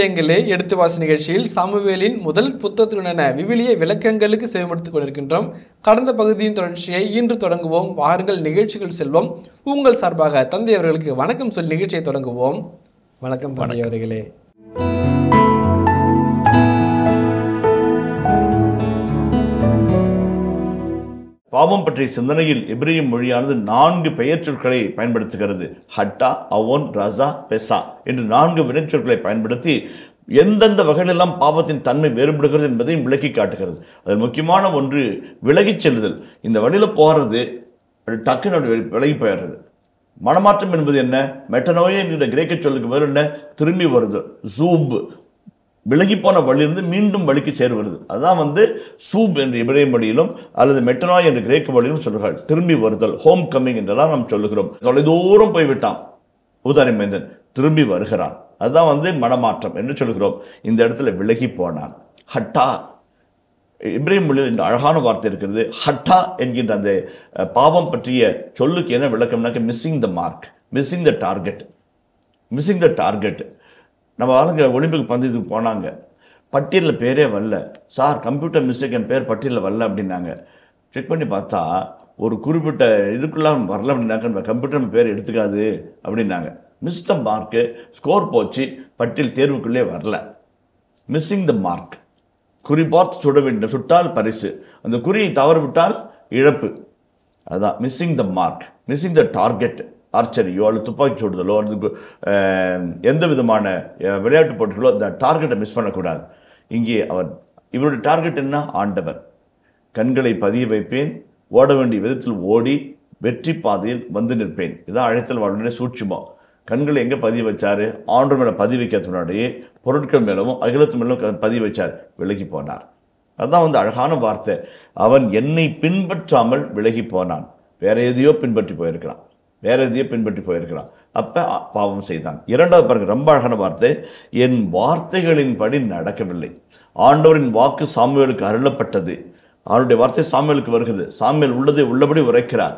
விவிலியங்களே எடுத்து வாசி நிகழ்ச்சியில் சாமுவேலின் முதல் புத்தத்துடனான விவிலிய விளக்கங்களுக்கு செயல்படுத்திக் கொண்டிருக்கின்றோம் கடந்த பகுதியின் தொடர்ச்சியை இன்று தொடங்குவோம் வாருங்கள் நிகழ்ச்சிகள் செல்வோம் உங்கள் சார்பாக தந்தை அவர்களுக்கு வணக்கம் சொல் நிகழ்ச்சியை தொடங்குவோம் வணக்கம் தந்தையவர்களே பாவம் பற்றிய சிந்தனையில் எபிரிய மொழியானது நான்கு பெயர்ச்சொற்களை பயன்படுத்துகிறது ஹட்டா அவோன் ரசா பெசா என்று நான்கு வினைச்சொற்களை பயன்படுத்தி எந்தெந்த வகையிலெல்லாம் பாவத்தின் தன்மை வேறுபடுகிறது என்பதையும் விளக்கி காட்டுகிறது அதில் முக்கியமான ஒன்று விலகிச் செல்லுதல் இந்த வழியில் போகிறது டக்குன்னு விலகி போயிடுறது மனமாற்றம் என்பது என்ன மெட்டனோயே என்கிற கிரேக்க சொல்லுக்கு பேர் என்ன திரும்பி வருது ஜூப் விலகிப்போன வழியிலிருந்து மீண்டும் வழிக்கு சேருவது அதுதான் வந்து சூப் என்று இபிரே மொழியிலும் அல்லது மெட்டனாய் என்று கிரேக்க மொழியிலும் சொல்கிறார்கள் திரும்பி வருதல் ஹோம் கம்மிங் என்றெல்லாம் நாம் சொல்லுகிறோம் தொலைதூரம் போய்விட்டான் உதாரி மைந்தன் திரும்பி வருகிறான் அதுதான் வந்து மனமாற்றம் என்று சொல்கிறோம் இந்த இடத்துல விலகி போனான் ஹட்டா இப்ரேம் மொழியில் இந்த அழகான வார்த்தை இருக்கிறது ஹட்டா என்கின்ற அந்த பாவம் பற்றிய சொல்லுக்கு என்ன விளக்கம்னாக்க missing the mark missing the target missing the target நம்ம ஆளுங்க ஒலிம்பிக் பந்தயத்துக்கு போனாங்க பட்டியலில் பேரே வரல சார் கம்ப்யூட்டர் மிஸ்டேக் என் பேர் பட்டியலில் வரல அப்படின்னாங்க செக் பண்ணி பார்த்தா ஒரு குறிப்பிட்ட இதுக்குள்ளே வரல அப்படின்னாக்க நம்ம கம்ப்யூட்டர் பேர் எடுத்துக்காது அப்படின்னாங்க மிஸ் த மார்க்கு ஸ்கோர் போச்சு பட்டியல் தேர்வுக்குள்ளே வரல மிஸ்ஸிங் த மார்க் குறி பார்த்து சுட வேண்டும் சுட்டால் பரிசு அந்த குறியை தவறு விட்டால் இழப்பு அதுதான் missing the mark missing the target ஆர்ச்சரியோ அல்லது துப்பாக்கி சூடுதலோ அல்லது எந்த விதமான விளையாட்டு போட்டிகளோ அந்த டார்கெட்டை மிஸ் பண்ணக்கூடாது இங்கே அவர் இவருடைய டார்கெட் என்ன ஆண்டவர் கண்களை பதிய வைப்பேன் ஓட வேண்டிய விதத்தில் ஓடி வெற்றி பாதையில் வந்து நிற்பேன் இதான் அழைத்தல் வாழ்வுடைய சூட்சுமம் கண்களை எங்கே பதிய வச்சார் ஆண்டு மேலே பதிய வைக்கிறது முன்னாடியே பொருட்கள் மேலவும் அகிலத்து மேலும் பதிய வச்சார் விலகி போனார் அதுதான் வந்து அழகான வார்த்தை அவன் என்னை பின்பற்றாமல் விலகி போனான் வேற எதையோ பின்பற்றி போயிருக்கிறான் வேறு எதையோ பின்பற்றி போயிருக்கிறான் அப்போ பாவம் செய்தான் இரண்டாவது பாருங்க ரொம்ப அழகான வார்த்தை என் வார்த்தைகளின்படி நடக்கவில்லை ஆண்டோரின் வாக்கு சாமியலுக்கு அருளப்பட்டது அவனுடைய வார்த்தை சாமியலுக்கு வருகிறது சாமியல் உள்ளதை உள்ளபடி உரைக்கிறார்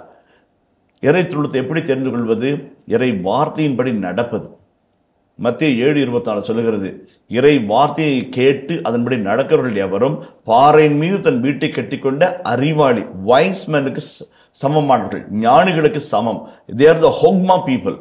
இறை திருளத்தை எப்படி தெரிந்து கொள்வது இறை வார்த்தையின்படி நடப்பது மத்திய ஏழு இருபத்தாறு சொல்லுகிறது இறை வார்த்தையை கேட்டு அதன்படி நடக்கிறவர்கள் எவரும் பாறையின் மீது தன் வீட்டை கட்டிக்கொண்ட அறிவாளி வைஸ்மேனுக்கு சமமானவர்கள் ஞானிகளுக்கு சமம் they're the hokhma people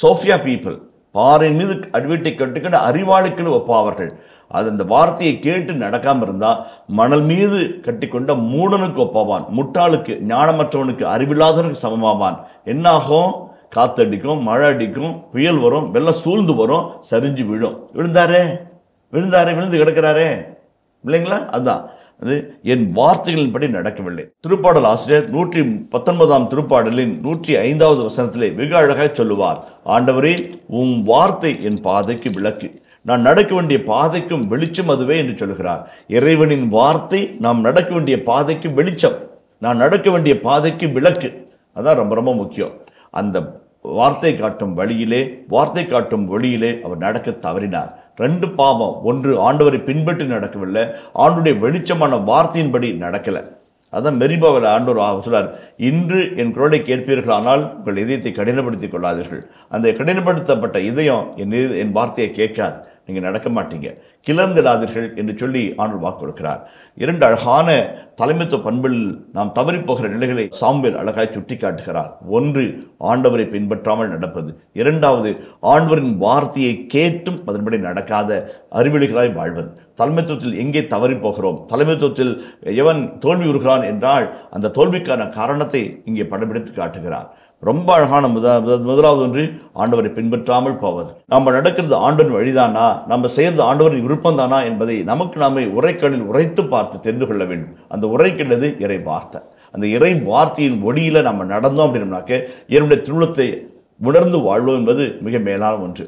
Sophia people பாறை மீது அடிவீட்டை கட்டுக்கொண்டு அறிவாளுக்கள் ஒப்பாவார்கள் அது அந்த வார்த்தையை கேட்டு நடக்காமல் இருந்தால் மணல் மீது கட்டிக்கொண்ட மூடனுக்கு ஒப்பாவான் முட்டாளுக்கு ஞானமற்றவனுக்கு அறிவில்லாதவனுக்கு சமமாவான் என்னாகும் காத்தடிக்கும் மழை அடிக்கும் புயல் வரும் வெள்ளம் சூழ்ந்து வரும் சரிஞ்சு விழும் விழுந்தாரே விழுந்தாரே விழுந்து கிடக்கிறாரே இல்லைங்களா அதுதான் அது என் வார்த்தைகளின்படி நடக்கவில்லை திருப்பாடல் ஆசிரியர் நூற்றி பத்தொன்பதாம் திருப்பாடலின் நூற்றி ஐந்தாவது வசனத்திலே வெகு அழகாக சொல்லுவார் ஆண்டவரே உன் வார்த்தை என் பாதைக்கு விளக்கு நான் நடக்க வேண்டிய பாதைக்கும் வெளிச்சம் அதுவே என்று சொல்கிறார் இறைவனின் வார்த்தை நாம் நடக்க வேண்டிய பாதைக்கு வெளிச்சம் நான் நடக்க வேண்டிய பாதைக்கு விளக்கு அதான் ரொம்ப ரொம்ப முக்கியம் அந்த வார்த்தை காட்டும் வழியிலே வார்த்தை காட்டும் ஒளியிலே அவர் நடக்க தவறினார் ரெண்டு பாவம் ஒன்று ஆண்டவரை பின்பற்றி நடக்கவில்லை ஆண்டுடைய வெளிச்சமான வார்த்தையின்படி நடக்கலை அதான் மெரிபாவில் ஆண்டோர் சொல்லார் இன்று என் குரலை கேட்பீர்கள் ஆனால் உங்கள் இதயத்தை கடினப்படுத்திக் கொள்ளாதீர்கள் அந்த கடினப்படுத்தப்பட்ட இதயம் என் என் வார்த்தையை கேட்காது நீங்கள் நடக்க மாட்டீங்க கிளர்ந்திடாதீர்கள் என்று சொல்லி ஆண்டு வாக்கு கொடுக்கிறார் இரண்டு அழகான தலைமைத்துவ பண்பில் நாம் தவறிப்போகிற நிலைகளை சாம்பேல் அழகாய் சுட்டி காட்டுகிறார் ஒன்று ஆண்டவரை பின்பற்றாமல் நடப்பது இரண்டாவது ஆண்டவரின் வார்த்தையை கேட்டும் அதன்படி நடக்காத அறிவிலிகளாய் வாழ்வது தலைமைத்துவத்தில் எங்கே தவறி போகிறோம் தலைமைத்துவத்தில் எவன் தோல்வி உறுகிறான் என்றால் அந்த தோல்விக்கான காரணத்தை இங்கே படம்பிடித்து காட்டுகிறார் ரொம்ப அழகான முத முதலாவது ஒன்று ஆண்டவரை பின்பற்றாமல் போவது நம்ம நடக்கிறது ஆண்டவன் வழிதானா நம்ம செய்கிறது ஆண்டவரின் விருப்பம் தானா என்பதை நமக்கு நாமே உரைக்களில் உரைத்து பார்த்து தெரிந்து கொள்ள வேண்டும் அந்த உரைக்கிறது இறை வார்த்தை அந்த இறை வார்த்தையின் ஒடியில் நம்ம நடந்தோம் அப்படின்னாக்க என்னுடைய திருளத்தை உணர்ந்து வாழ்வோம் என்பது மிக மேலான ஒன்று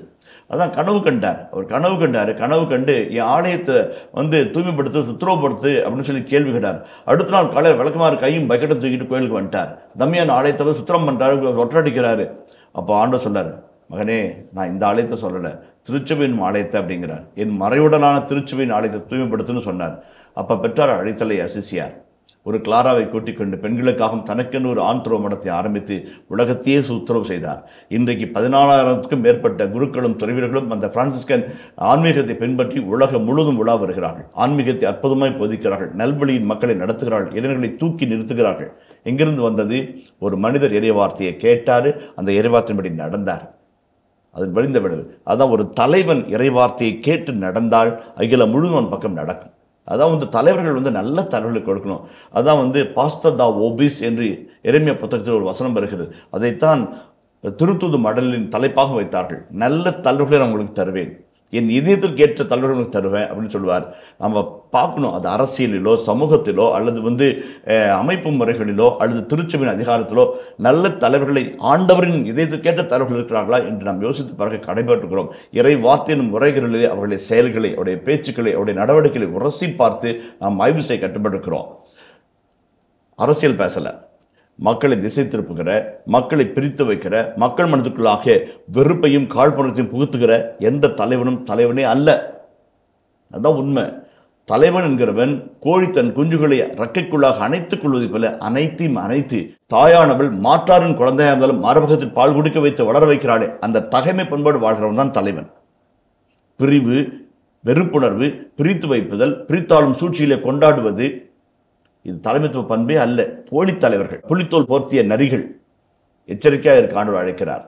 அதான் கனவு கண்டார் அவர் கனவு கண்டார் கனவு கண்டு என் ஆலயத்தை வந்து தூய்மைப்படுத்து சுத்திரப்படுத்து அப்படின்னு சொல்லி கேள்வி கேட்டார் அடுத்த நாள் காலையில் விளக்கமாறு கையும் பக்கெட்டும் தூக்கிட்டு கோயிலுக்கு வந்துட்டார் தம்மியான ஆலயத்தை சுத்திரம் பண்ணுறாரு ஒற்றடிக்கிறாரு அப்போ ஆண்டவர் சொன்னார் மகனே நான் இந்த ஆலயத்தை சொல்லலை திருச்சபையின் ஆலயத்தை அப்படிங்கிறார் என் மறைவுடனான திருச்சபையின் ஆலயத்தை தூய்மைப்படுத்துன்னு சொன்னார் அப்போ பெற்றார் அழைத்தலை அசிசியார் ஒரு கிளாராவை கூட்டிக் கொண்டு பெண்களுக்காகவும் தனக்கென்று ஒரு ஆண் மடத்தை ஆரம்பித்து உலகத்தையே உத்தரவு செய்தார் இன்றைக்கு பதினாலாயிரத்துக்கும் மேற்பட்ட குருக்களும் துறவியர்களும் அந்த பிரான்சிஸ்கன் ஆன்மீகத்தை பின்பற்றி உலகம் முழுவதும் உலா வருகிறார்கள் ஆன்மீகத்தை அற்புதமாய் போதிக்கிறார்கள் நல்வழியின் மக்களை நடத்துகிறார்கள் இளைஞர்களை தூக்கி நிறுத்துகிறார்கள் எங்கிருந்து வந்தது ஒரு மனிதர் இறைவார்த்தையை கேட்டார் அந்த இறைவார்த்தையின்படி நடந்தார் அதன் வழிந்த விடவு அதான் ஒரு தலைவன் இறைவார்த்தையை கேட்டு நடந்தால் அகில முழுவன் பக்கம் நடக்கும் அதான் வந்து தலைவர்கள் வந்து நல்ல தலைவர்களுக்கு கொடுக்கணும் அதான் வந்து பாஸ்தர் தா ஓபிஸ் என்று இறைமைய புத்தகத்தில் ஒரு வசனம் வருகிறது அதைத்தான் திருத்தூது மடலின் தலைப்பாக வைத்தார்கள் நல்ல தலைவர்களை நான் உங்களுக்கு தருவேன் என் இதயத்திற்கு ஏற்ற தலைவர் தருவேன் அப்படின்னு சொல்லுவார் நம்ம பார்க்கணும் அது அரசியலிலோ சமூகத்திலோ அல்லது வந்து அமைப்பு முறைகளிலோ அல்லது திருச்சபையின் அதிகாரத்திலோ நல்ல தலைவர்களை ஆண்டவரின் இதயத்திற்கேற்ற தலைவர்கள் இருக்கிறார்களா என்று நாம் யோசித்து பார்க்க கடைபெற்றுக்கிறோம் இறை வார்த்தையின் முறைகளிலே அவருடைய செயல்களை அவருடைய பேச்சுக்களை அவருடைய நடவடிக்கைகளை உரசி பார்த்து நாம் ஆய்வு செய்ய கட்டுப்பட்டுக்கிறோம் அரசியல் பேசலை மக்களை திசை திருப்புகிற மக்களை பிரித்து வைக்கிற மக்கள் மனதுக்குள்ளாக வெறுப்பையும் காழ்ப்புணர்த்தையும் புகுத்துகிற எந்த தலைவனும் தலைவனே அல்ல அதுதான் உண்மை தலைவன் என்கிறவன் கோழி தன் குஞ்சுகளை ரக்கைக்குள்ளாக அணைத்துக் கொள்வது போல அனைத்தையும் அனைத்து தாயானவள் மாற்றாரின் குழந்தையாக இருந்தாலும் மரபகத்தில் பால் குடிக்க வைத்து வளர வைக்கிறாளே அந்த தகைமை பண்பாடு வாழ்கிறவன் தான் தலைவன் பிரிவு வெறுப்புணர்வு பிரித்து வைப்புதல் பிரித்தாளும் சூழ்ச்சியிலே கொண்டாடுவது இது தலைமைத்துவ பண்பே அல்ல போலி தலைவர்கள் புலித்தோல் போர்த்திய நரிகள் எச்சரிக்கையாக இருக்க ஆண்டவர் அழைக்கிறார்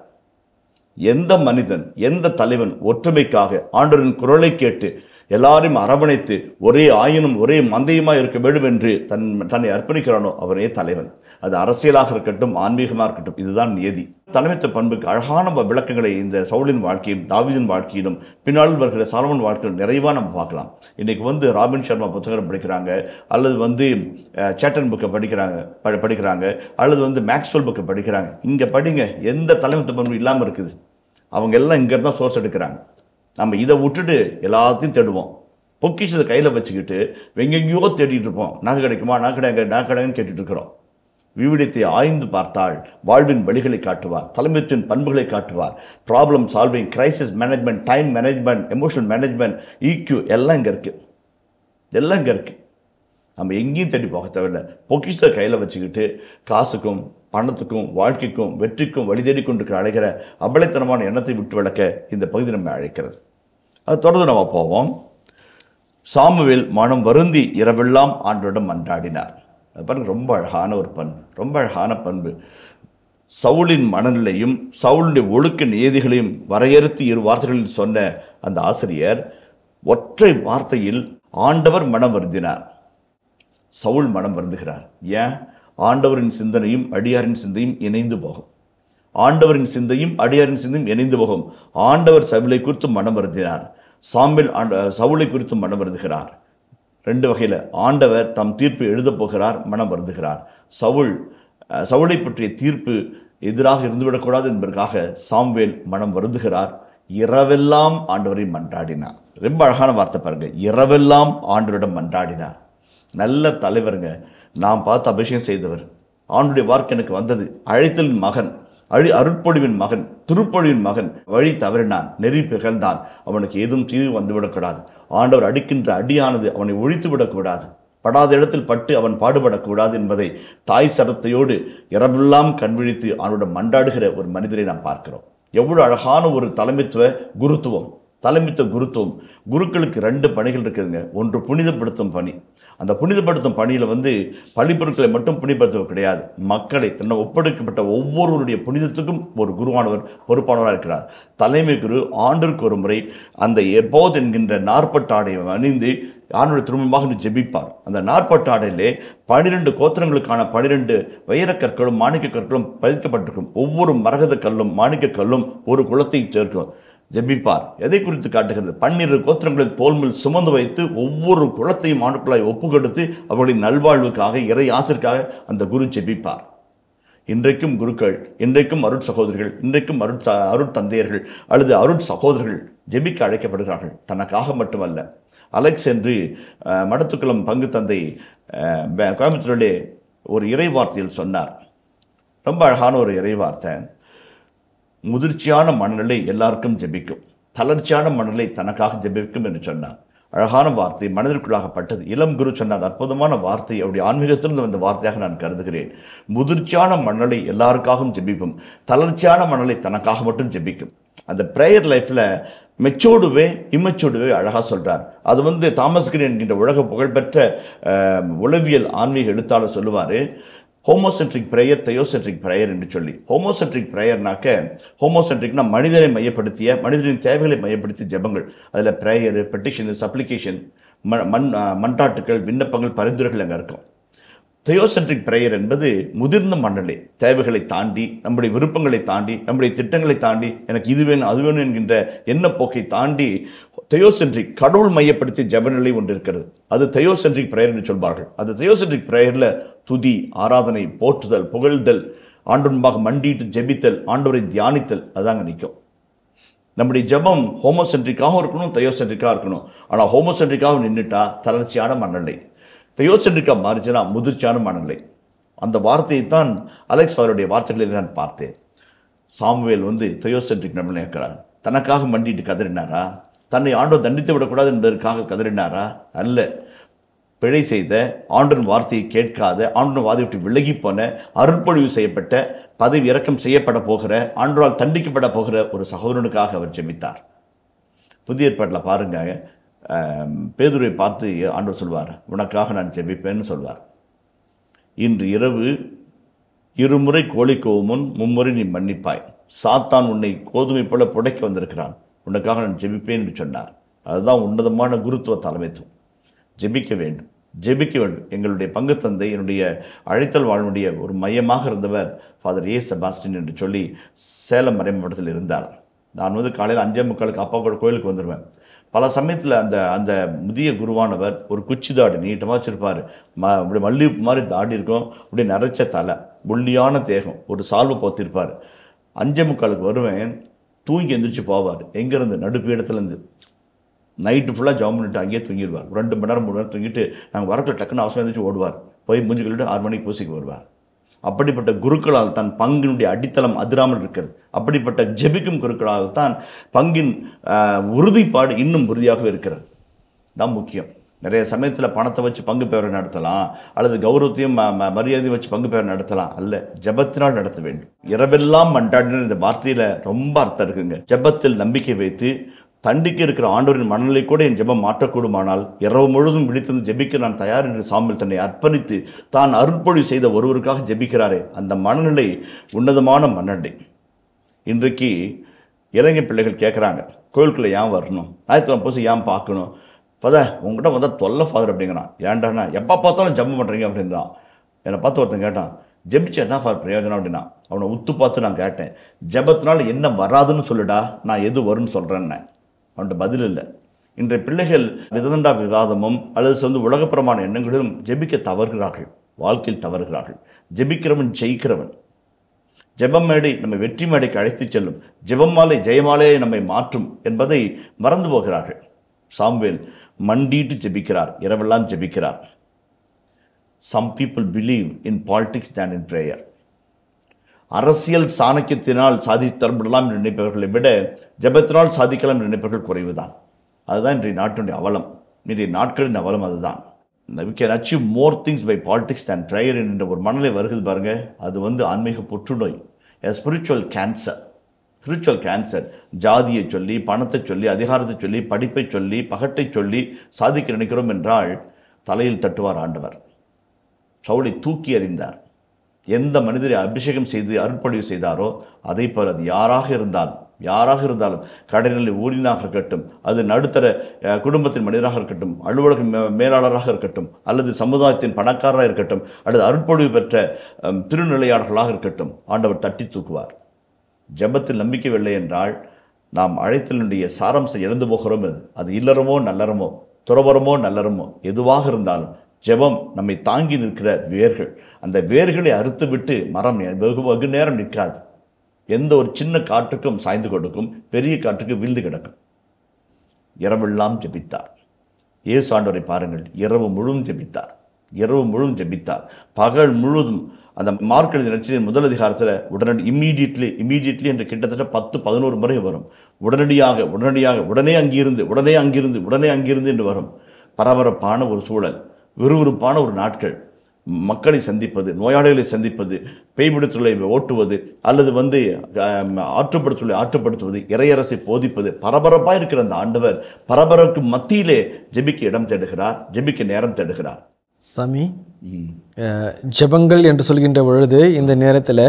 எந்த மனிதன் எந்த தலைவன் ஒற்றுமைக்காக ஆண்டவரின் குரலை கேட்டு எல்லாரையும் அரவணைத்து ஒரே ஆயினும் ஒரே மந்தையுமாக இருக்க வேண்டும் என்று தன் தன்னை அர்ப்பணிக்கிறானோ அவனே தலைவன் அது அரசியலாக இருக்கட்டும் ஆன்மீகமாக இருக்கட்டும் இதுதான் நியதி தலைமைத்துவ பண்புக்கு அழகான விளக்கங்களை இந்த சவுலின் வாழ்க்கையும் தாவிதின் வாழ்க்கையிலும் பின்னால் வருகிற சாலமன் வாழ்க்கையிலும் நிறைவாக நம்ம பார்க்கலாம் இன்றைக்கி வந்து ராபின் சர்மா புத்தகம் படிக்கிறாங்க அல்லது வந்து சேட்டன் புக்கை படிக்கிறாங்க படிக்கிறாங்க அல்லது வந்து மேக்ஸ்வெல் புக்கை படிக்கிறாங்க இங்கே படிங்க எந்த தலைமைத்துவ பண்பு இல்லாமல் இருக்குது அவங்க எல்லாம் இங்கே தான் சோர்ஸ் எடுக்கிறாங்க நம்ம இதை விட்டுட்டு எல்லாத்தையும் தேடுவோம் பொக்கிஷத்தை கையில் வச்சுக்கிட்டு எங்கெங்கேயோ தேடிட்டு இருப்போம் நகை கிடைக்குமா நகை கிடையாது நகை கிடையாதுன்னு கேட்டுட்டு இருக்கிறோம் விவிடத்தை ஆய்ந்து பார்த்தால் வாழ்வின் வழிகளை காட்டுவார் தலைமைத்துவின் பண்புகளை காட்டுவார் problem solving crisis management time management emotional management EQ எல்லாம் இங்கே இருக்குது எல்லாம் இங்கே இருக்குது நம்ம எங்கேயும் தேடி போக தேவையில்லை பொக்கிஷத்தை கையில் வச்சுக்கிட்டு காசுக்கும் பணத்துக்கும் வாழ்க்கைக்கும் வெற்றிக்கும் தேடி கொண்டு அழைகிற அபலைத்தனமான எண்ணத்தை விட்டு விளக்க இந்த பகுதி நம்ம அழைக்கிறது அது தொடர்ந்து நம்ம போவோம் சாமுவில் மனம் வருந்தி இரவெல்லாம் ஆண்டோடம் மன்றாடினார் அது பாருங்கள் ரொம்ப அழகான ஒரு பண்பு ரொம்ப அழகான பண்பு சவுளின் மனநிலையும் சவுளுடைய ஒழுக்க நியதிகளையும் வரையறுத்து இரு வார்த்தைகளில் சொன்ன அந்த ஆசிரியர் ஒற்றை வார்த்தையில் ஆண்டவர் மனம் வருந்தினார் சவுள் மனம் வருந்துகிறார் ஏன் ஆண்டவரின் சிந்தனையும் அடியாரின் சிந்தையும் இணைந்து போகும் ஆண்டவரின் சிந்தையும் அடியாரின் சிந்தையும் இணைந்து போகும் ஆண்டவர் சவுலை குறித்து மனம் வருந்தினார் சாம்பில் ஆண்ட சவுளை குறித்து மனம் வருந்துகிறார் ரெண்டு வகையில் ஆண்டவர் தம் தீர்ப்பு எழுதப் போகிறார் மனம் வருந்துகிறார் சவுள் சவுளை பற்றிய தீர்ப்பு எதிராக இருந்துவிடக்கூடாது என்பதற்காக சாம்வேல் மனம் வருந்துகிறார் இரவெல்லாம் ஆண்டவரை மன்றாடினார் ரொம்ப அழகான வார்த்தை பாருங்கள் இரவெல்லாம் ஆண்டவரிடம் மன்றாடினார் நல்ல தலைவருங்க நாம் பார்த்து அபிஷேகம் செய்தவர் ஆண்டுடைய வார்க்கு எனக்கு வந்தது அழைத்தலின் மகன் அழி அருட்பொழிவின் மகன் திருப்பொழிவின் மகன் வழி தவறினான் நெறி பிகழ்ந்தான் அவனுக்கு ஏதும் தீவு வந்துவிடக்கூடாது ஆண்டவர் அடிக்கின்ற அடியானது அவனை ஒழித்து விடக்கூடாது படாத இடத்தில் பட்டு அவன் பாடுபடக்கூடாது என்பதை தாய் சரத்தையோடு இரவெல்லாம் கண்விழித்து அவனுடன் மண்டாடுகிற ஒரு மனிதரை நாம் பார்க்கிறோம் எவ்வளோ அழகான ஒரு தலைமைத்துவ குருத்துவம் தலைமித்த குருத்துவம் குருக்களுக்கு ரெண்டு பணிகள் இருக்குதுங்க ஒன்று புனிதப்படுத்தும் பணி அந்த புனிதப்படுத்தும் பணியில் வந்து பள்ளிப்பொருட்களை மட்டும் புனிதப்படுத்துவது கிடையாது மக்களை தன்னை ஒப்படைக்கப்பட்ட ஒவ்வொருவருடைய புனிதத்துக்கும் ஒரு குருவானவர் பொறுப்பானவராக இருக்கிறார் தலைமை குரு ஆண்டிற்கு ஒரு முறை அந்த எப்போது என்கின்ற நாற்பட்டாடை அணிந்து யாருடைய திருமணமாக ஜெபிப்பார் அந்த நாற்பட்டு ஆடையிலே பனிரெண்டு கோத்திரங்களுக்கான பனிரெண்டு வைரக்கற்களும் மாணிக்க கற்களும் பதிக்கப்பட்டிருக்கும் ஒவ்வொரு மரகத கல்லும் மாணிக்க கல்லும் ஒரு குளத்தை சேர்க்கும் ஜெபிப்பார் எதை குறித்து காட்டுகிறது பன்னிரு கோத்திரங்களை தோல்மில் சுமந்து வைத்து ஒவ்வொரு குளத்தையும் ஆணுக்களாய் ஒப்பு கொடுத்து அவர்களின் நல்வாழ்வுக்காக இறை ஆசிற்காக அந்த குரு ஜெபிப்பார் இன்றைக்கும் குருக்கள் இன்றைக்கும் அருட் சகோதரிகள் இன்றைக்கும் அருட் அருட் தந்தையர்கள் அல்லது அருட் சகோதரர்கள் ஜெபிக்க அழைக்கப்படுகிறார்கள் தனக்காக மட்டுமல்ல அலெக்ஸ் என்று மடத்துக்குளம் பங்கு தந்தை கோயம்புத்தூரிலே ஒரு இறை வார்த்தையில் சொன்னார் ரொம்ப அழகான ஒரு இறை வார்த்தை முதிர்ச்சியான மனநிலை எல்லாருக்கும் ஜெபிக்கும் தளர்ச்சியான மனநிலை தனக்காக ஜெபிக்கும் என்று சொன்னார் அழகான வார்த்தை மனதிற்குள்ளாகப்பட்டது இளம் குரு சொன்ன அற்புதமான வார்த்தை அவருடைய ஆன்மீகத்திலிருந்து வந்த வார்த்தையாக நான் கருதுகிறேன் முதிர்ச்சியான மனநிலை எல்லாருக்காகவும் ஜெபிக்கும் தளர்ச்சியான மனநிலை தனக்காக மட்டும் ஜெபிக்கும் அந்த ப்ரேயர் லைஃப்பில் மெச்சோடுவே இம்மெச்சோடுவே அழகாக சொல்கிறார் அது வந்து தாமஸ் கிரீன் என்கின்ற உலக புகழ்பெற்ற உளவியல் ஆன்மீக எழுத்தாளர் சொல்லுவார் ஹோமோசென்ட்ரிக் ப்ரேயர் தயோசென்ட்ரிக் ப்ரேயர் என்று சொல்லி ஹோமோசென்ட்ரிக் ப்ரேயர்னாக்க ஹோமோசென்ட்ரிக்னா மனிதனை மையப்படுத்திய மனிதனின் தேவைகளை மையப்படுத்திய ஜபங்கள் அதில் ப்ரேயரு பெட்டிஷனு சப்ளிகேஷன் ம மண் மண்டாட்டுகள் விண்ணப்பங்கள் பரிந்துரைகள் அங்கே இருக்கும் தயோசென்ட்ரிக் ப்ரேயர் என்பது முதிர்ந்த மண்டலை தேவைகளை தாண்டி நம்முடைய விருப்பங்களை தாண்டி நம்முடைய திட்டங்களை தாண்டி எனக்கு இது வேணும் அது வேணும் என்கின்ற எண்ணப்போக்கை தாண்டி தயோசென்ட்ரிக் கடவுள் மையப்படுத்தி ஜபநிலை ஒன்று இருக்கிறது அது தயோசென்ட்ரிக் பிரேயர் என்று சொல்வார்கள் அந்த தயோசென்ட்ரிக் பிரேயரில் துதி ஆராதனை போற்றுதல் புகழ்தல் ஆண்டுன்பாக மண்டிட்டு ஜெபித்தல் ஆண்டவரை தியானித்தல் அதுதாங்க நிற்கும் நம்முடைய ஜபம் ஹோமோசென்ட்ரிக்காகவும் இருக்கணும் தயோசென்ட்ரிக்காக இருக்கணும் ஆனால் ஹோமோசென்ட்ரிக்காகவும் நின்றுட்டா தளர்ச்சியான மனநிலை தயோசென்ட்ரிக்காக மாறிச்சுனா முதிர்ச்சியான மனநிலை அந்த வார்த்தையை தான் அலெக்ஸ் அவருடைய வார்த்தைகளில் நான் பார்த்தேன் சாமுவேல் வந்து தயோசென்ட்ரிக் நம்மளை இருக்கிறார் தனக்காக மண்டிட்டு கதறினாரா தன்னை ஆண்டோ தண்டித்து விடக்கூடாது என்பதற்காக கதறினாரா அல்ல பிழை செய்த ஆண்டின் வார்த்தையை கேட்காத ஆண்டன் வாதை விட்டு விலகி போன அருட்பொழிவு செய்யப்பட்ட பதவி இறக்கம் செய்யப்பட போகிற ஆண்டோரால் தண்டிக்கப்பட போகிற ஒரு சகோதரனுக்காக அவர் ஜெமித்தார் புதிய ஏற்பாட்டில் பாருங்க பேதுரை பார்த்து ஆண்டவர் சொல்வார் உனக்காக நான் ஜெபிப்பேன்னு சொல்வார் இன்று இரவு இருமுறை கோழிக்கோவும் முன் மும்முறை நீ மன்னிப்பாய் சாத்தான் உன்னை கோதுமை போல புடைக்க வந்திருக்கிறான் உனக்காக நான் ஜெபிப்பேன் என்று சொன்னார் அதுதான் உன்னதமான குருத்துவ தலைமைத்துவம் ஜெபிக்க வேண்டும் ஜெபிக்க வேண்டும் எங்களுடைய பங்கு தந்தை என்னுடைய அழைத்தல் வாழ்வுடைய ஒரு மையமாக இருந்தவர் ஃபாதர் ஏ செபாஸ்டின் என்று சொல்லி சேலம் மறை இருந்தார் நான் வந்து காலையில் அஞ்சே முக்காலுக்கு அப்பா கூட கோயிலுக்கு வந்துடுவேன் பல சமயத்தில் அந்த அந்த முதிய குருவானவர் ஒரு குச்சி தாடி நீட்டமாக வச்சுருப்பார் ம அப்படி மல்லி மாதிரி தாடி இருக்கும் அப்படியே நிறைச்ச தலை ஒல்லியான தேகம் ஒரு சால்வை போத்திருப்பார் அஞ்சே முக்காலுக்கு வருவேன் தூங்கி எந்திரிச்சு போவார் எங்கேருந்து நடுப்பு இடத்துலேருந்து நைட்டு ஃபுல்லாக ஜாம் பண்ணிட்டு அங்கேயே தூங்கிடுவார் ரெண்டு மணி நேரம் மூணு நேரம் தூங்கிட்டு நாங்கள் வரக்கில் டக்குன்னு அவசரம் எழுந்திரிச்சு ஓடுவார் போய் முஞ்சு கழுவிட்டு ஆறு மணிக்கு பூசிக்கு வருவார் அப்படிப்பட்ட குருக்களால் தான் பங்கினுடைய அடித்தளம் அதிராமல் இருக்கிறது அப்படிப்பட்ட ஜெபிக்கும் குருக்களால் தான் பங்கின் உறுதிப்பாடு இன்னும் உறுதியாகவே இருக்கிறது தான் முக்கியம் நிறைய சமயத்தில் பணத்தை வச்சு பங்கு பெயர் நடத்தலாம் அல்லது கௌரவத்தையும் மரியாதையும் வச்சு பங்கு பெயர் நடத்தலாம் அல்ல ஜபத்தினால் நடத்த வேண்டும் இரவெல்லாம் மண்டாடின இந்த வார்த்தையில் ரொம்ப அர்த்தம் இருக்குங்க ஜபத்தில் நம்பிக்கை வைத்து தண்டிக்கு இருக்கிற ஆண்டோரின் மனநிலை கூட என் ஜெபம் மாற்றக்கூடுமானால் இரவு முழுவதும் விழித்திருந்து ஜெபிக்க நான் தயார் என்று சாமில் தன்னை அர்ப்பணித்து தான் அருட்பொழிவு செய்த ஒருவருக்காக ஜெபிக்கிறாரே அந்த மனநிலை உன்னதமான மனநிலை இன்றைக்கு இளைஞர் பிள்ளைகள் கேட்குறாங்க கோயிலுக்குள்ளே ஏன் வரணும் ஆயிரத்தி தொள்ளாயிரம் ஏன் பார்க்கணும் ஃபாதர் உங்கள்கிட்ட வந்தால் தொல்லை ஃபாதர் அப்படிங்கிறான் ஏன்டாண்ணா எப்போ பார்த்தாலும் ஜம்ப் பண்ணுறீங்க அப்படின்றான் என்னை பார்த்து ஒருத்தன் கேட்டான் ஜெபிச்சு என்ன ஃபார் பிரயோஜனம் அப்படின்னா அவனை உத்து பார்த்து நான் கேட்டேன் ஜபத்தினால் என்ன வராதுன்னு சொல்லுடா நான் எது வரும்னு சொல்கிறேன்னே அவன்கிட்ட பதில் இல்லை இன்றைய பிள்ளைகள் விதந்தண்டா விவாதமும் அல்லது வந்து உலகப்புறமான எண்ணங்களிலும் ஜெபிக்க தவறுகிறார்கள் வாழ்க்கையில் தவறுகிறார்கள் ஜெபிக்கிறவன் ஜெயிக்கிறவன் ஜெபம் மேடை நம்மை வெற்றி மேடைக்கு அழைத்துச் செல்லும் ஜெபம் மாலை ஜெயமாலையை நம்மை மாற்றும் என்பதை மறந்து போகிறார்கள் சாம்வேல் மண்டிட்டு ஜெபிக்கிறார் இரவெல்லாம் ஜெபிக்கிறார் some people believe in politics than in prayer அரசியல் சாணக்கியத்தினால் சாதித்தரப்படலாம் நினைப்பவர்களை விட ஜபத்தினால் சாதிக்கலாம் நினைப்பவர்கள் குறைவுதான் அதுதான் இன்றைய நாட்டினுடைய அவலம் இன்றைய நாட்களின் அவலம் அதுதான் we can achieve more things by politics than prayer என்ற ஒரு மனநிலை வருகிறது பாருங்கள் அது வந்து ஆன்மீக புற்றுநோய் a spiritual cancer spiritual cancer ஜாதியை சொல்லி பணத்தை சொல்லி அதிகாரத்தை சொல்லி படிப்பை சொல்லி பகட்டை சொல்லி சாதிக்க நினைக்கிறோம் என்றால் தலையில் தட்டுவார் ஆண்டவர் சவுளை தூக்கி அறிந்தார் எந்த மனிதரை அபிஷேகம் செய்து அருட்பொழிவு செய்தாரோ அதை போல் அது யாராக இருந்தாலும் யாராக இருந்தாலும் கடைநிலை ஊழியனாக இருக்கட்டும் அது நடுத்தர குடும்பத்தின் மனிதராக இருக்கட்டும் அலுவலக மேலாளராக இருக்கட்டும் அல்லது சமுதாயத்தின் பணக்காரராக இருக்கட்டும் அல்லது அருட்பொழிவு பெற்ற திருநிலையாளர்களாக இருக்கட்டும் ஆண்டவர் தட்டி தூக்குவார் ஜபத்தில் நம்பிக்கை என்றால் நாம் அழைத்தலுடைய சாரம்சம் இழந்து போகிறோம் அது அது இல்லறமோ நல்லறமோ துறவரமோ நல்லறமோ எதுவாக இருந்தாலும் ஜெபம் நம்மை தாங்கி நிற்கிற வேர்கள் அந்த வேர்களை அறுத்து விட்டு மரம் வெகு வெகு நேரம் நிற்காது எந்த ஒரு சின்ன காற்றுக்கும் சாய்ந்து கொடுக்கும் பெரிய காற்றுக்கு வீழ்ந்து கிடக்கும் இரவெல்லாம் ஜெபித்தார் இயேசு பாருங்கள் இரவு முழுவதும் ஜெபித்தார் இரவு முழுவதும் ஜெபித்தார் பகல் முழுவதும் அந்த மார்க் எழுதி நச்சினின் முதல் அதிகாரத்தில் உடனடி இம்மீடியட்லி இம்மீடியட்லி என்று கிட்டத்தட்ட பத்து பதினோரு முறை வரும் உடனடியாக உடனடியாக உடனே அங்கிருந்து உடனே அங்கிருந்து உடனே அங்கிருந்து என்று வரும் பரபரப்பான ஒரு சூழல் விறுவிறுப்பான ஒரு நாட்கள் மக்களை சந்திப்பது நோயாளிகளை சந்திப்பது பேய்பிடித்துள்ளை ஓட்டுவது அல்லது வந்து ஆற்றுப்படுத்தலை ஆற்றுப்படுத்துவது இறையரசை போதிப்பது பரபரப்பாக இருக்கிற அந்த ஆண்டவர் பரபரப்புக்கு மத்தியிலே ஜெபிக்க இடம் தேடுகிறார் ஜெபிக்க நேரம் தேடுகிறார் சமி ஜபங்கள் என்று சொல்கின்ற பொழுது இந்த நேரத்தில்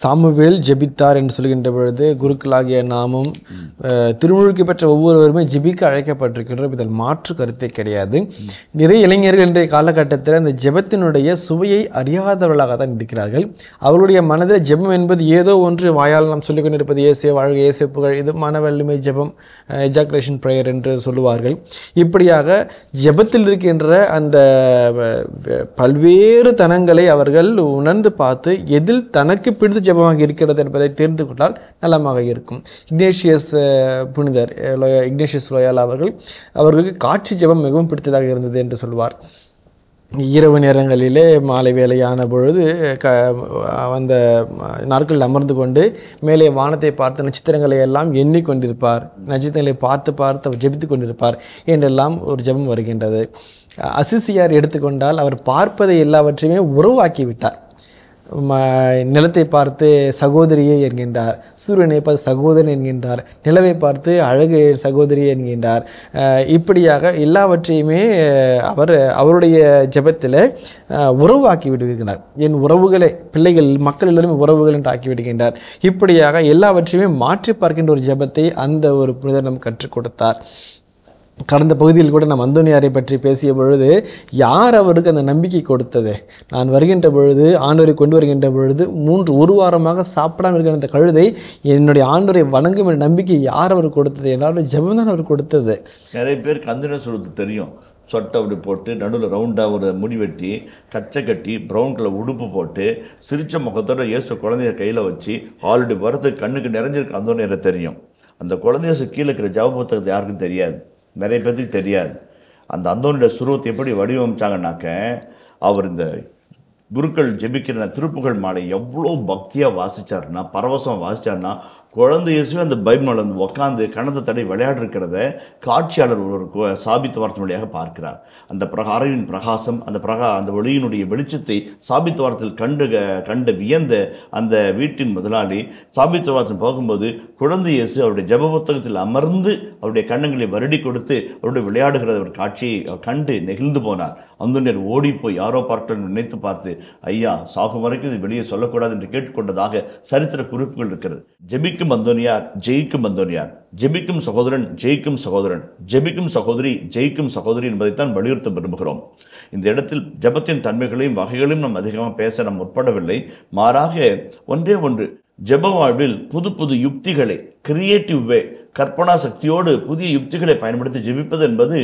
சாமுவேல் ஜெபித்தார் என்று சொல்கின்ற பொழுது குருக்களாகிய நாமும் திருமுழுக்கு பெற்ற ஒவ்வொருவருமே ஜெபிக்க அழைக்கப்பட்டிருக்கின்ற இதில் மாற்று கருத்தே கிடையாது நிறைய இளைஞர்கள் இன்றைய காலகட்டத்தில் அந்த ஜெபத்தினுடைய சுவையை அறியாதவர்களாக தான் இருக்கிறார்கள் அவர்களுடைய மனதில் ஜெபம் என்பது ஏதோ ஒன்று வாயால் நாம் சொல்லிக்கொண்டிருப்பது ஏசிய வாழ்க இயேசு புகழ் இது வல்லுமை ஜெபம் எஜாகுலேஷன் ப்ரேயர் என்று சொல்லுவார்கள் இப்படியாக ஜெபத்தில் இருக்கின்ற அந்த பல்வேறு பல்வேறு தனங்களை அவர்கள் உணர்ந்து பார்த்து எதில் தனக்கு பிடித்த ஜபமாக இருக்கிறது என்பதை தெரிந்து கொண்டால் நலமாக இருக்கும் இக்னேஷியஸ் புனிதர் இக்னேஷியஸ் லோயால் அவர்கள் அவர்களுக்கு காட்சி ஜபம் மிகவும் பிடித்ததாக இருந்தது என்று சொல்வார் இரவு நேரங்களிலே மாலை வேலையான பொழுது க அந்த நாட்களில் அமர்ந்து கொண்டு மேலே வானத்தை பார்த்து நட்சத்திரங்களை எல்லாம் எண்ணிக்கொண்டிருப்பார் நட்சத்திரங்களை பார்த்து பார்த்து அவர் ஜெபித்து கொண்டிருப்பார் என்றெல்லாம் ஒரு ஜெபம் வருகின்றது அசிசியார் எடுத்துக்கொண்டால் அவர் பார்ப்பதை எல்லாவற்றையுமே உருவாக்கிவிட்டார் நிலத்தை பார்த்து சகோதரியே என்கின்றார் சூரியனை பார்த்து சகோதரன் என்கின்றார் நிலவை பார்த்து அழகு சகோதரி என்கின்றார் இப்படியாக எல்லாவற்றையுமே அவர் அவருடைய ஜபத்தில் உறவாக்கி விடுகின்றார் என் உறவுகளை பிள்ளைகள் மக்கள் எல்லாருமே உறவுகள் என்று ஆக்கி விடுகின்றார் இப்படியாக எல்லாவற்றையுமே மாற்றி பார்க்கின்ற ஒரு ஜபத்தை அந்த ஒரு புனிதர் நம் கற்றுக் கொடுத்தார் கடந்த பகுதியில் கூட நான் அந்தோனியாரை பற்றி பேசிய பொழுது யார் அவருக்கு அந்த நம்பிக்கை கொடுத்தது நான் வருகின்ற பொழுது ஆண்டோரை கொண்டு வருகின்ற பொழுது மூன்று ஒரு வாரமாக சாப்பிடாமல் இருக்கிற அந்த கழுதை என்னுடைய ஆண்டோரை வணங்கும் என்ற நம்பிக்கை யார் அவர் கொடுத்தது எல்லாரும் ஜபம்தான் அவர் கொடுத்தது நிறைய பேர் கந்தின சொல்கிறது தெரியும் சொட்டை அப்படி போட்டு நடுவில் ரவுண்டாக ஒரு முடி வெட்டி கச்சை கட்டி ப்ரௌன் கலர் உடுப்பு போட்டு சிரித்த முகத்தோட இயேசு குழந்தைய கையில் வச்சு ஆல்ரெடி வரது கண்ணுக்கு நிறைஞ்சிருக்கு அந்தோன்னு தெரியும் அந்த குழந்தைய கீழே இருக்கிற ஜப புத்தகத்தை யாருக்கும் தெரியாது நிறைய பேர்த்துக்கு தெரியாது அந்த அந்தோனுடைய சுருவத்தை எப்படி வடிவமைச்சாங்கனாக்க அவர் இந்த குருக்கள் ஜெபிக்கிற திருப்புகள் மாலை எவ்வளோ பக்தியாக வாசித்தார்னா பரவசமாக வாசித்தார்னா குழந்தை இயேசுவே அந்த பைபிள் வந்து உட்காந்து கணத்தை தடை விளையாடுறக்கிறத காட்சியாளர் ஒரு சாபித்து வார்த்தை வழியாக பார்க்கிறார் அந்த பிரகாரின் பிரகாசம் அந்த பிரகா அந்த ஒளியினுடைய வெளிச்சத்தை சாபித்து வாரத்தில் கண்டு கண்டு வியந்த அந்த வீட்டின் முதலாளி சாபித்து வாரத்தில் போகும்போது குழந்தை இயேசு அவருடைய ஜப புத்தகத்தில் அமர்ந்து அவருடைய கண்ணங்களை வருடி கொடுத்து அவருடைய விளையாடுகிற ஒரு காட்சியை கண்டு நெகிழ்ந்து போனார் அந்த நேர் ஓடி போய் யாரோ பார்க்கலாம் நினைத்து பார்த்து ஐயா சாகும் வரைக்கும் இது வெளியே சொல்லக்கூடாது என்று கேட்டுக்கொண்டதாக சரித்திர குறிப்புகள் இருக்கிறது ஜெபிக்கும் ஜெயிக்கும் அந்தோனியார் ஜெயிக்கும் அந்தோனியார் ஜெபிக்கும் சகோதரன் ஜெயிக்கும் சகோதரன் ஜெபிக்கும் சகோதரி ஜெயிக்கும் சகோதரி என்பதைத்தான் வலியுறுத்த விரும்புகிறோம் இந்த இடத்தில் ஜபத்தின் தன்மைகளையும் வகைகளையும் நாம் அதிகமாக பேச நாம் முற்படவில்லை மாறாக ஒன்றே ஒன்று ஜெப வாழ்வில் புது புது யுக்திகளை கிரியேட்டிவ் வே கற்பனா சக்தியோடு புதிய யுக்திகளை பயன்படுத்தி ஜெபிப்பது என்பது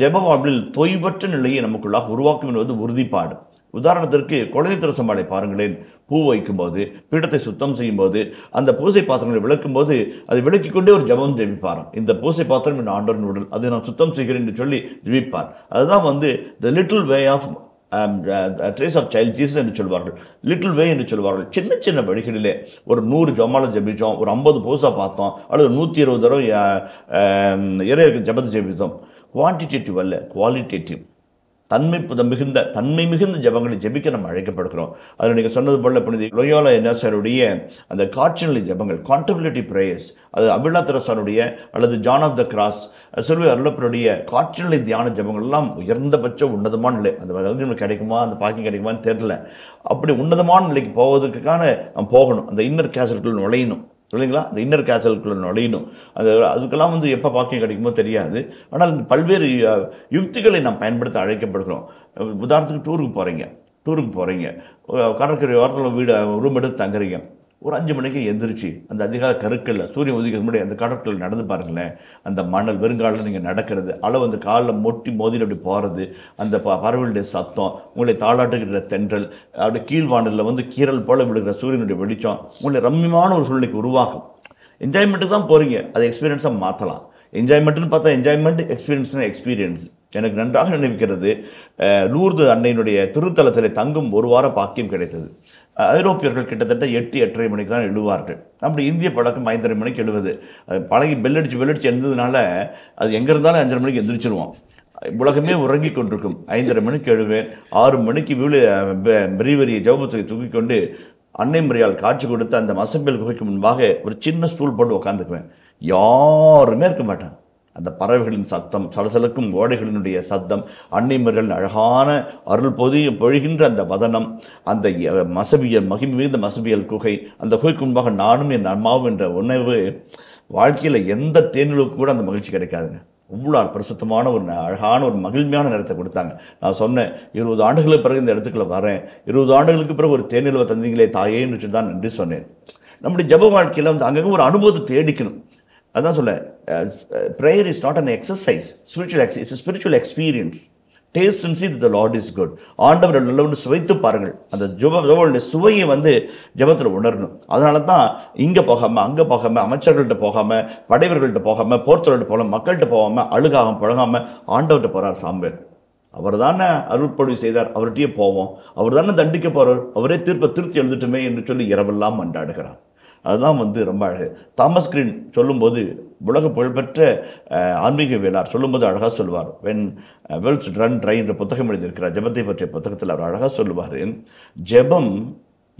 ஜெப வாழ்வில் தொய்வற்ற நிலையை நமக்குள்ளாக உருவாக்கும் என்பது உறுதிப்பாடு உதாரணத்திற்கு குழந்தை திருசம்பாலை பாருங்களேன் பூ வைக்கும்போது பீடத்தை சுத்தம் செய்யும்போது அந்த பூசை பாத்திரங்களை விளக்கும்போது அதை விளக்கி கொண்டே ஒரு ஜபம் ஜெபிப்பார் இந்த பூசை பாத்திரம் என் ஆண்டோரின் உடல் அதை நான் சுத்தம் செய்கிறேன் என்று சொல்லி ஜெபிப்பார் அதுதான் வந்து the little way of Therese of child Jesus என்று சொல்வார்கள் லிட்டில் வே என்று சொல்வார்கள் சின்ன சின்ன வழிகளிலே ஒரு நூறு ஜமால ஜெபித்தோம் ஒரு ஐம்பது பூசா பார்த்தோம் அல்லது நூற்றி இருபது தடவை uh, um, இறையருக்கு ஜபத்தை ஜெபித்தோம் குவான்டிடேட்டிவ் அல்ல குவாலிட்டேட்டிவ் தன்மை மிகுந்த தன்மை மிகுந்த ஜபங்களை ஜபிக்க நம்ம அழைக்கப்படுகிறோம் அதில் நீங்கள் சொன்னது போல் புனித லோயோலா சாருடைய அந்த காட்சிநிலை ஜபங்கள் கான்டபிலிட்டி ப்ரேயர்ஸ் அது அபிலா திரசாருடைய அல்லது ஜான் ஆஃப் த கிராஸ் செல்வி அருளப்பருடைய காட்சிநிலை தியான ஜபங்கள் எல்லாம் உயர்ந்தபட்ச உன்னதமான நிலை அது அதாவது நமக்கு கிடைக்குமா அந்த பாக்கியம் கிடைக்குமான்னு தெரில அப்படி உன்னதமான நிலைக்கு போவதற்கான போகணும் அந்த இன்னர் கேசல்கள் நுழையணும் இல்லைங்களா அந்த இன்னர் கேசலுக்குள்ளே நுழையணும் அது அதுக்கெல்லாம் வந்து எப்போ பாக்கியம் கிடைக்குமோ தெரியாது ஆனால் இந்த பல்வேறு யுக்திகளை நாம் பயன்படுத்த அழைக்கப்படுகிறோம் உதாரணத்துக்கு டூருக்கு போகிறீங்க டூருக்கு போகிறீங்க கடற்கரை ஓரத்தில் வீடு ரூம் எடுத்து தங்குறீங்க ஒரு அஞ்சு மணிக்கு எந்திரிச்சு அந்த அதிகார கருக்கல்ல சூரியன் உதிக்கிறது முன்னாடி அந்த கடற்கல் நடந்து பாருங்களேன் அந்த மணல் வெறுங்காலில் நீங்கள் நடக்கிறது அளவு அந்த காலில் மொட்டி மோதியில் அப்படி போகிறது அந்த ப பறவைகளுடைய சத்தம் உங்களை தாளாட்டுகிற தென்றல் அப்படி கீழ்வானலில் வந்து கீரல் போல் விழுகிற சூரியனுடைய வெளிச்சம் உங்களை ரம்மியமான ஒரு சூழ்நிலைக்கு உருவாகும் என்ஜாய்மெண்ட்டுக்கு தான் போகிறீங்க அதை எக்ஸ்பீரியன்ஸாக மாற்றலாம் என்ஜாய்மெண்ட்டுன்னு பார்த்தா என்ஜாய்மெண்ட் எக்ஸ்பீரியன்ஸ்னால் எக்ஸ்பீரியன்ஸ் எனக்கு நன்றாக நினைவிக்கிறது லூர்து அன்னையினுடைய திருத்தலத்தில் தங்கும் ஒரு வார பாக்கியம் கிடைத்தது ஐரோப்பியர்கள் கிட்டத்தட்ட எட்டு எட்டரை மணிக்கு தான் எழுவார்கள் நம்முடைய இந்திய பழக்கம் ஐந்தரை மணிக்கு எழுவது அது பழகி பெல்லடிச்சு பெல்லடிச்சு எழுந்ததுனால அது எங்கே இருந்தாலும் அஞ்சரை மணிக்கு எந்திரிச்சிருவோம் உலகமே உறங்கி கொண்டிருக்கும் ஐந்தரை மணிக்கு எழுவேன் ஆறு மணிக்கு வீடு பெரியவரிய ஜோபத்தை தூக்கி கொண்டு அன்னை முறையால் காட்சி கொடுத்து அந்த மசம்பியல் குகைக்கு முன்பாக ஒரு சின்ன ஸ்டூல் போட்டு உட்காந்துக்குவேன் யாருமே இருக்க மாட்டாங்க அந்த பறவைகளின் சத்தம் சலசலக்கும் ஓடைகளினுடைய சத்தம் அன்னிமர்களின் அழகான அருள் பொது பொழிகின்ற அந்த வதனம் அந்த மசபியல் மகிமை மிகுந்த மசபியல் குகை அந்த குகைக்கு முன்பாக நானும் என் அம்மாவும் என்ற உணவு வாழ்க்கையில் எந்த தேனிலுக்கும் கூட அந்த மகிழ்ச்சி கிடைக்காதுங்க இவ்வளோ பிரசுத்தமான ஒரு அழகான ஒரு மகிழ்மையான நேரத்தை கொடுத்தாங்க நான் சொன்னேன் இருபது ஆண்டுகளுக்கு பிறகு இந்த இடத்துக்குள்ள வரேன் இருபது ஆண்டுகளுக்கு பிறகு ஒரு தேனிலவை தந்தீங்களே தாயேன்னு என்று தான் நன்றி சொன்னேன் நம்முடைய ஜப வாழ்க்கையில் வந்து அங்கங்கே ஒரு அனுபவத்தை தேடிக்கணும் அதுதான் சொல்ல prayer is not an exercise spiritual ex it's spiritual experience taste and see the Lord is good ஆண்டவர் நல்லவன் சுவைத்து பாருங்கள் அந்த ஜுப ஜபனுடைய சுவையை வந்து ஜபத்தில் உணரணும் அதனால தான் இங்கே போகாமல் அங்கே போகாமல் அமைச்சர்கள்ட்ட போகாமல் படைவர்கள்ட்ட போகாமல் போர்த்தர்கள்ட்ட போகலாம் மக்கள்கிட்ட போகாமல் அழுகாக பழகாமல் ஆண்டவர்கிட்ட போகிறார் சாம்பேர் அவர் தானே அருள்பொழிவு செய்தார் அவர்கிட்டயே போவோம் அவர் தானே தண்டிக்க போகிறார் அவரே தீர்ப்பை திருத்தி எழுதிட்டுமே என்று சொல்லி இரவெல்லாம் மண்டாடுகிறார் அதுதான் வந்து ரொம்ப அழகு தாமஸ் கிரீன் சொல்லும்போது உலக புகழ்பெற்ற ஆன்மீக வேளார் சொல்லும்போது அழகாக சொல்லுவார் வென் வெல்ஸ் ரன் ட்ரை என்ற புத்தகம் எழுதியிருக்கிறார் ஜபத்தை பற்றிய புத்தகத்தில் அவர் அழகாக சொல்லுவார் ஜெபம்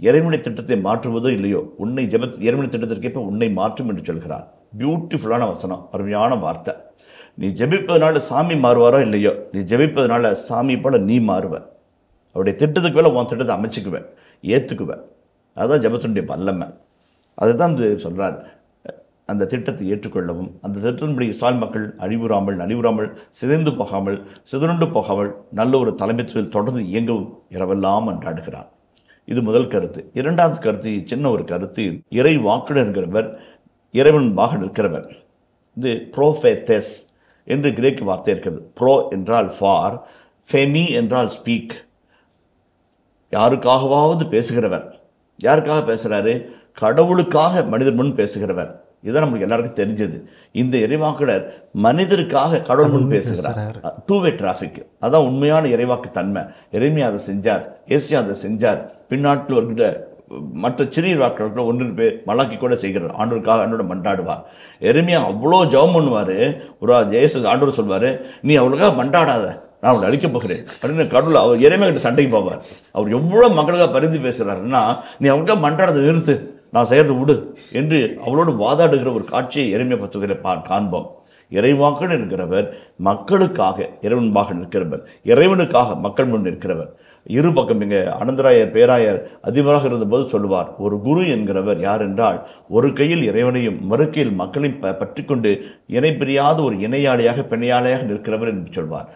இறைமுனை திட்டத்தை மாற்றுவதோ இல்லையோ உன்னை ஜப திட்டத்திற்கு திட்டத்திற்கேற்ப உன்னை மாற்றும் என்று சொல்கிறார் பியூட்டிஃபுல்லான வசனம் அருமையான வார்த்தை நீ ஜெபிப்பதனால சாமி மாறுவாரோ இல்லையோ நீ ஜெபிப்பதனால சாமி போல் நீ மாறுவ அவருடைய திட்டத்துக்கு மேலே உன் திட்டத்தை அமைச்சிக்குவேன் ஏற்றுக்குவேன் அதுதான் ஜபத்தினுடைய வல்லமை அதுதான் சொல்கிறார் அந்த திட்டத்தை ஏற்றுக்கொள்ளவும் அந்த திட்டத்தின்படி இஸ்ரால் மக்கள் அழிவுறாமல் நலிவுறாமல் சிதைந்து போகாமல் சிதறுண்டு போகாமல் நல்ல ஒரு தலைமைத்துவில் தொடர்ந்து இயங்கவும் இரவெல்லாம் என்றாடுகிறார் இது முதல் கருத்து இரண்டாவது கருத்து சின்ன ஒரு கருத்து இறை வாக்குடன் இருக்கிறவர் இறைவன்பாக நிற்கிறவர் இது ப்ரோஃபேத்தஸ் என்று கிரேக் வார்த்தை இருக்கிறது ப்ரோ என்றால் ஃபார் ஃபெமி என்றால் ஸ்பீக் யாருக்காகவாவது பேசுகிறவர் யாருக்காக பேசுகிறாரு கடவுளுக்காக மனிதர் முன் பேசுகிறவர் இதுதான் நம்மளுக்கு எல்லாருக்கும் தெரிஞ்சது இந்த இறைவாக்குடர் மனிதருக்காக கடவுள் முன் பேசுகிறார் டூ வே டிராஃபிக் அதான் உண்மையான இறைவாக்கு தன்மை இறைமையை அதை செஞ்சார் ஏசியா அதை செஞ்சார் பின்னாட்டில் ஒருக்கிட்ட மற்ற சிறிய வாக்களுக்கு ஒன்று பேர் மலாக்கி கூட செய்கிறார் ஆண்டோருக்காக ஆண்டோட மண்டாடுவார் எருமையாக அவ்வளோ ஜெபம் பண்ணுவார் ஒரு ஜெயசு ஆண்டோர் சொல்வார் நீ அவளுக்காக மண்டாடாத நான் அவளை அழிக்க போகிறேன் அப்படின்னு கடவுள் அவர் இறைமைகிட்ட சண்டைக்கு போவார் அவர் எவ்வளோ மக்களுக்காக பரிந்து பேசுகிறாருன்னா நீ அவளுக்காக மண்டாடதை நிறுத்து நான் செய்கிறது விடு என்று அவளோடு வாதாடுகிற ஒரு காட்சியை இறைமை பத்திரத்தில் பா காண்போம் இறைவாக்கன் என்கிறவர் மக்களுக்காக இறைவன்பாக நிற்கிறவர் இறைவனுக்காக மக்கள் முன் நிற்கிறவர் இரு பக்கம் இங்கே அனந்தராயர் பேராயர் அதிபராக இருந்தபோது சொல்லுவார் ஒரு குரு என்கிறவர் யார் என்றால் ஒரு கையில் இறைவனையும் மறுக்கையில் மக்களையும் ப பற்றி கொண்டு இணைப்பிரியாத ஒரு இணையாளியாக பிணையாளியாக நிற்கிறவர் என்று சொல்வார்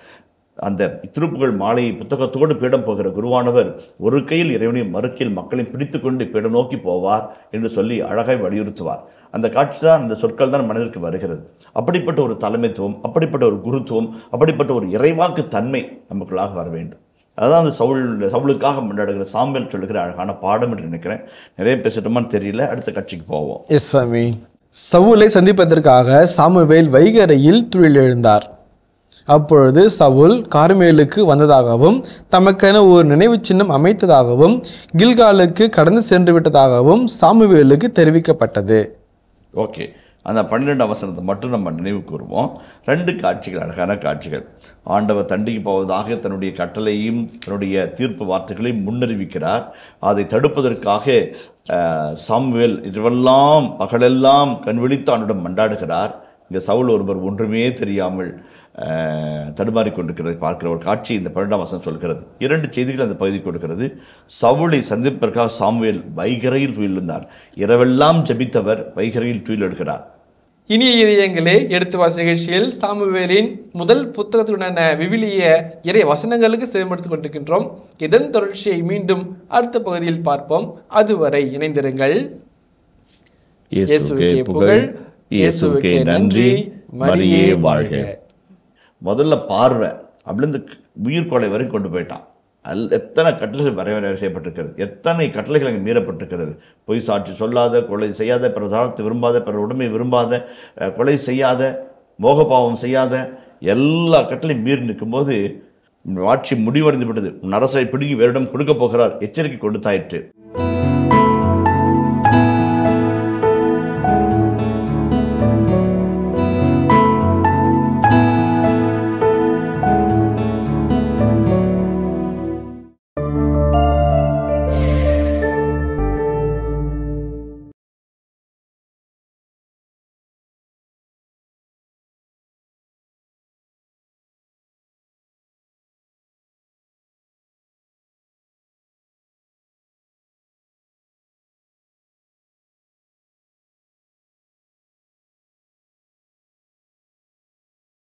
அந்த திருப்புகள் மாலை புத்தகத்தோடு பீடம் போகிற குருவானவர் ஒரு கையில் இறைவனையும் மறுக்கையில் மக்களையும் பிடித்து கொண்டு பீடம் நோக்கி போவார் என்று சொல்லி அழகாய் வலியுறுத்துவார் அந்த காட்சி தான் அந்த சொற்கள் தான் மனதிற்கு வருகிறது அப்படிப்பட்ட ஒரு தலைமைத்துவம் அப்படிப்பட்ட ஒரு குருத்துவம் அப்படிப்பட்ட ஒரு இறைவாக்கு தன்மை நமக்குள்ளாக வர வேண்டும் அதுதான் அந்த சவுள் சவுளுக்காக கொண்டாடுகிற சாம்பல் சொல்லுகிற அழகான பாடம் என்று நினைக்கிறேன் நிறைய பேசிட்டோமான்னு தெரியல அடுத்த கட்சிக்கு போவோம் எஸ் சாமி சவுளை சந்திப்பதற்காக சாமுவேல் வைகரையில் தொழில் எழுந்தார் அப்பொழுது சவுல் கார்மேலுக்கு வந்ததாகவும் தமக்கென ஒரு நினைவு சின்னம் அமைத்ததாகவும் கில்காலுக்கு கடந்து சென்று விட்டதாகவும் சாமுவேலுக்கு தெரிவிக்கப்பட்டது ஓகே அந்த பன்னிரெண்டு அவசரத்தை மட்டும் நம்ம நினைவு கூறுவோம் ரெண்டு காட்சிகள் அழகான காட்சிகள் ஆண்டவர் தண்டிக்கு போவதாக தன்னுடைய கட்டளையும் தன்னுடைய தீர்ப்பு வார்த்தைகளையும் முன்னறிவிக்கிறார் அதை தடுப்பதற்காக சாம்வேல் இரவெல்லாம் பகலெல்லாம் கண்விழித்து ஆண்டுடன் மண்டாடுகிறார் இங்கே சவுல் ஒருவர் ஒன்றுமே தெரியாமல் தடுமாறி கொண்டிருக்கிறதை பார்க்கிற ஒரு காட்சி இந்த பன்னெண்டாம் வசனம் சொல்கிறது இரண்டு செய்திகள் அந்த பகுதி கொடுக்கிறது சவுளை சந்திப்பதற்காக சாமுவேல் வைகரையில் துயிலிருந்தார் இரவெல்லாம் ஜபித்தவர் வைகரையில் துயில் எடுக்கிறார் இனிய இதயங்களே எடுத்து வாசி நிகழ்ச்சியில் சாமுவேலின் முதல் புத்தகத்துடனான விவிலிய இறை வசனங்களுக்கு செயல்படுத்திக் கொண்டிருக்கின்றோம் இதன் தொடர்ச்சியை மீண்டும் அடுத்த பகுதியில் பார்ப்போம் அதுவரை இணைந்திருங்கள் இயேசுக்கே புகழ் இயேசுக்கே நன்றி மரியே வாழ்க முதல்ல பார்வை அப்படிந்து உயிர் கொலை வரையும் கொண்டு போயிட்டான் அல் எத்தனை கட்டளைகள் வரை செய்யப்பட்டிருக்கிறது எத்தனை கட்டளைகள் அங்கே மீறப்பட்டிருக்கிறது பொய் சாட்சி சொல்லாத கொலை செய்யாத பிற தாழ்த்து விரும்பாத பிற உடமை விரும்பாத கொலை செய்யாத மோகபாவம் செய்யாத எல்லா கட்டளையும் மீறி நிற்கும்போது ஆட்சி முடிவடைந்து விட்டது அரசை பிடுங்கி வேறிடம் கொடுக்க போகிறார் எச்சரிக்கை கொடுத்தாயிற்று